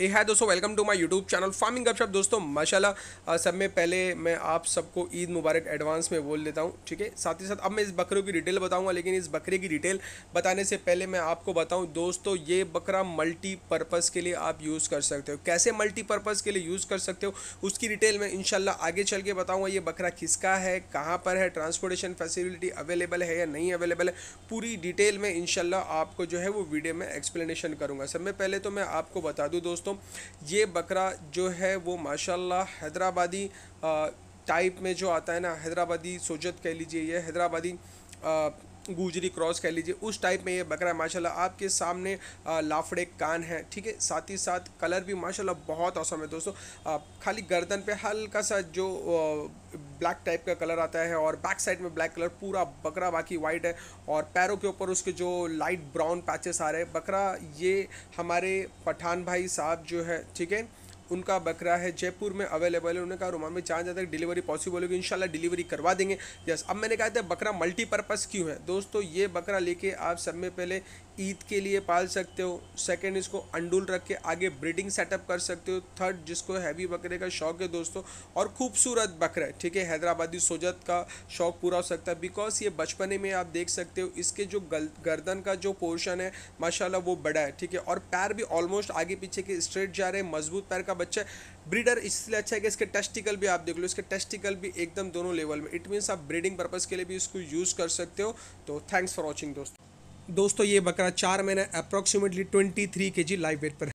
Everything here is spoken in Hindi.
ए है दोस्तों welcome to my YouTube channel farming गपशप दोस्तों माशाल्लाह सब में पहले मैं आप सबको ईद मुबारक एडवांस में बोल देता हूँ ठीक है साथ ही साथ अब मैं इस बकरों की डिटेल बताऊँगा लेकिन इस बकरे की डिटेल बताने से पहले मैं आपको बताऊँ दोस्तों ये बकरा मल्टीपर्पज़ के लिए आप यूज़ कर सकते हो कैसे मल्टीपर्पज़ के लिए यूज़ कर सकते हो उसकी डिटेल मैं इनशाला आगे चल के बताऊँगा ये बकरा किसका है कहाँ पर है ट्रांसपोर्टेशन फैसिलिटी अवेलेबल है या नहीं अवेलेबल है पूरी डिटेल में इनशाला आपको जो है वो वीडियो में एक्सप्लेनेशन करूँगा सब में पहले तो मैं आपको बता दूँ दोस्तों दोस्तों ये बकरा जो है वो माशाल्लाह हैदराबादी टाइप में जो आता है ना हैदराबादी सोजत कह लीजिए या हैदराबादी गुजरी क्रॉस कह लीजिए उस टाइप में ये बकरा है माशा आपके सामने लाफड़े कान है ठीक है साथ ही साथ कलर भी माशाल्लाह बहुत औसम है दोस्तों आ, खाली गर्दन पे हल्का सा जो ब्लैक टाइप का कलर आता है और बैक साइड में ब्लैक कलर पूरा बकरा बाकी वाइट है और पैरों के ऊपर उसके जो लाइट ब्राउन पैचेस आ रहे हैं बकरा ये हमारे पठान भाई साहब जो है ठीक है उनका बकरा है जयपुर में अवेलेबल है उन्होंने कहा रोमान में जहाँ जहाँ तक डिलीवरी पॉसिबल होगी इंशाल्लाह डिलीवरी करवा देंगे यस अब मैंने कहा था बकरा मल्टीपर्पज़ क्यों है दोस्तों ये बकरा लेके आप सब में पहले ईद के लिए पाल सकते हो सेकंड इसको अंडुल रख के आगे ब्रीडिंग सेटअप कर सकते हो थर्ड जिसको हैवी बकरे का शौक है दोस्तों और खूबसूरत बकरा ठीक है हैदराबादी सोजत का शौक पूरा हो सकता है बिकॉज ये बचपने में आप देख सकते हो इसके जो गर्दन का जो पोर्शन है माशाल्लाह वो बड़ा है ठीक है और पैर भी ऑलमोस्ट आगे पीछे के स्ट्रेट जा रहे हैं मजबूत पैर का बच्चा ब्रीडर इसलिए अच्छा है कि इसके टेस्टिकल भी आप देख लो इसके टेस्टिकल भी एकदम दोनों लेवल में इट मीन्स आप ब्रीडिंग पर्पज़ के लिए भी इसको यूज़ कर सकते हो तो थैंक्स फॉर वॉचिंग दोस्तों दोस्तों ये बकरा चार महीने अप्रॉक्सीमेटली ट्वेंटी थ्री के जी लाइव वेट पर